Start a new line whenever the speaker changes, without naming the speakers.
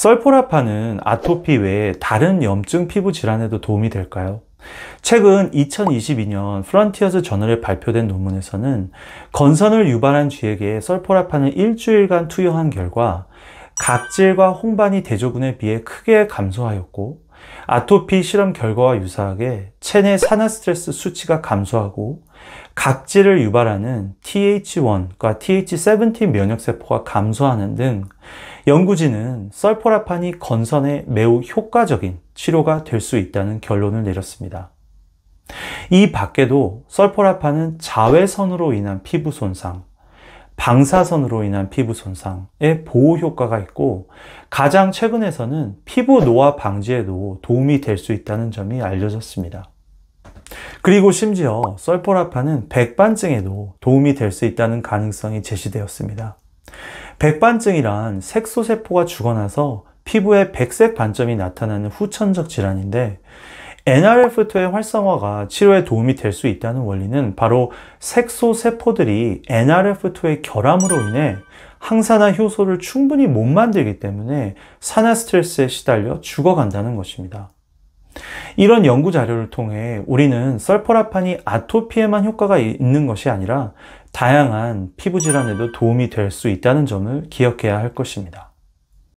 썰포라파는 아토피 외에 다른 염증 피부 질환에도 도움이 될까요? 최근 2022년 프런티어스 저널에 발표된 논문에서는 건선을 유발한 쥐에게 썰포라판을 일주일간 투여한 결과 각질과 홍반이 대조군에 비해 크게 감소하였고 아토피 실험 결과와 유사하게 체내 산화 스트레스 수치가 감소하고 각질을 유발하는 TH1과 TH17 면역세포가 감소하는 등 연구진은 썰포라판이 건선에 매우 효과적인 치료가 될 수 있다는 결론을 내렸습니다. 이 밖에도 썰포라판은 자외선으로 인한 피부 손상, 방사선으로 인한 피부 손상에 보호 효과가 있고 가장 최근에서는 피부 노화 방지에도 도움이 될 수 있다는 점이 알려졌습니다. 그리고 심지어 썰포라파는 백반증에도 도움이 될 수 있다는 가능성이 제시되었습니다. 백반증이란 색소세포가 죽어나서 피부에 백색 반점이 나타나는 후천적 질환인데 NRF2의 활성화가 치료에 도움이 될 수 있다는 원리는 바로 색소세포들이 NRF2의 결함으로 인해 항산화 효소를 충분히 못 만들기 때문에 산화 스트레스에 시달려 죽어간다는 것입니다. 이런 연구 자료를 통해 우리는 썰포라판이 아토피에만 효과가 있는 것이 아니라 다양한 피부 질환에도 도움이 될 수 있다는 점을 기억해야 할 것입니다.